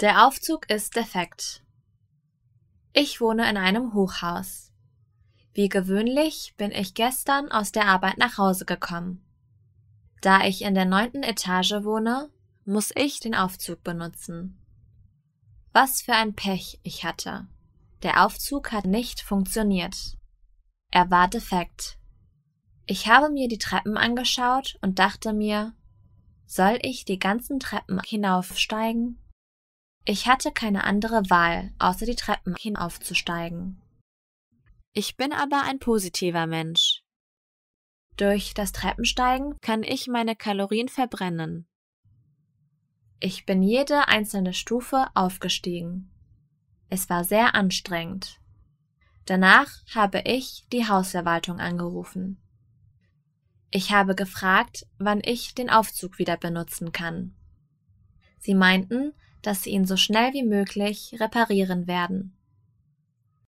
Der Aufzug ist defekt. Ich wohne in einem Hochhaus. Wie gewöhnlich bin ich gestern aus der Arbeit nach Hause gekommen. Da ich in der neunten Etage wohne, muss ich den Aufzug benutzen. Was für ein Pech ich hatte. Der Aufzug hat nicht funktioniert. Er war defekt. Ich habe mir die Treppen angeschaut und dachte mir, soll ich die ganzen Treppen hinaufsteigen? Ich hatte keine andere Wahl, außer die Treppen hinaufzusteigen. Ich bin aber ein positiver Mensch. Durch das Treppensteigen kann ich meine Kalorien verbrennen. Ich bin jede einzelne Stufe aufgestiegen. Es war sehr anstrengend. Danach habe ich die Hausverwaltung angerufen. Ich habe gefragt, wann ich den Aufzug wieder benutzen kann. Sie meinten, dass sie ihn so schnell wie möglich reparieren werden.